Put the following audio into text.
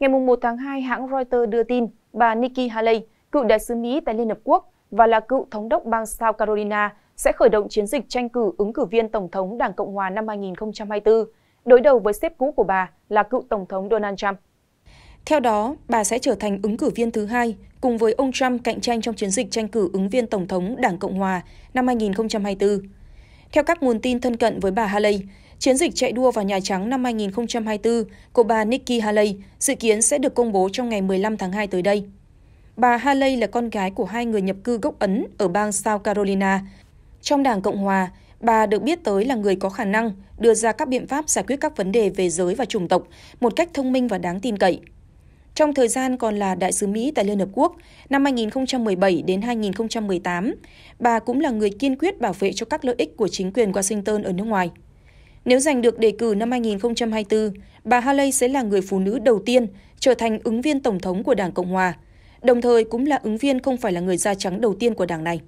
Ngày 1 tháng 2, hãng Reuters đưa tin bà Nikki Haley, cựu đại sứ Mỹ tại Liên Hợp Quốc và là cựu thống đốc bang South Carolina, sẽ khởi động chiến dịch tranh cử ứng cử viên Tổng thống Đảng Cộng hòa năm 2024, đối đầu với xếp cũ của bà là cựu Tổng thống Donald Trump. Theo đó, bà sẽ trở thành ứng cử viên thứ hai cùng với ông Trump cạnh tranh trong chiến dịch tranh cử ứng viên Tổng thống Đảng Cộng Hòa năm 2024. Theo các nguồn tin thân cận với bà Haley, Chiến dịch chạy đua vào Nhà Trắng năm 2024 của bà Nikki Haley dự kiến sẽ được công bố trong ngày 15 tháng 2 tới đây. Bà Haley là con gái của hai người nhập cư gốc Ấn ở bang South Carolina. Trong Đảng Cộng Hòa, bà được biết tới là người có khả năng đưa ra các biện pháp giải quyết các vấn đề về giới và chủng tộc một cách thông minh và đáng tin cậy. Trong thời gian còn là đại sứ Mỹ tại Liên Hợp Quốc, năm 2017 đến 2018, bà cũng là người kiên quyết bảo vệ cho các lợi ích của chính quyền Washington ở nước ngoài. Nếu giành được đề cử năm 2024, bà Haley sẽ là người phụ nữ đầu tiên trở thành ứng viên tổng thống của Đảng Cộng hòa, đồng thời cũng là ứng viên không phải là người da trắng đầu tiên của đảng này.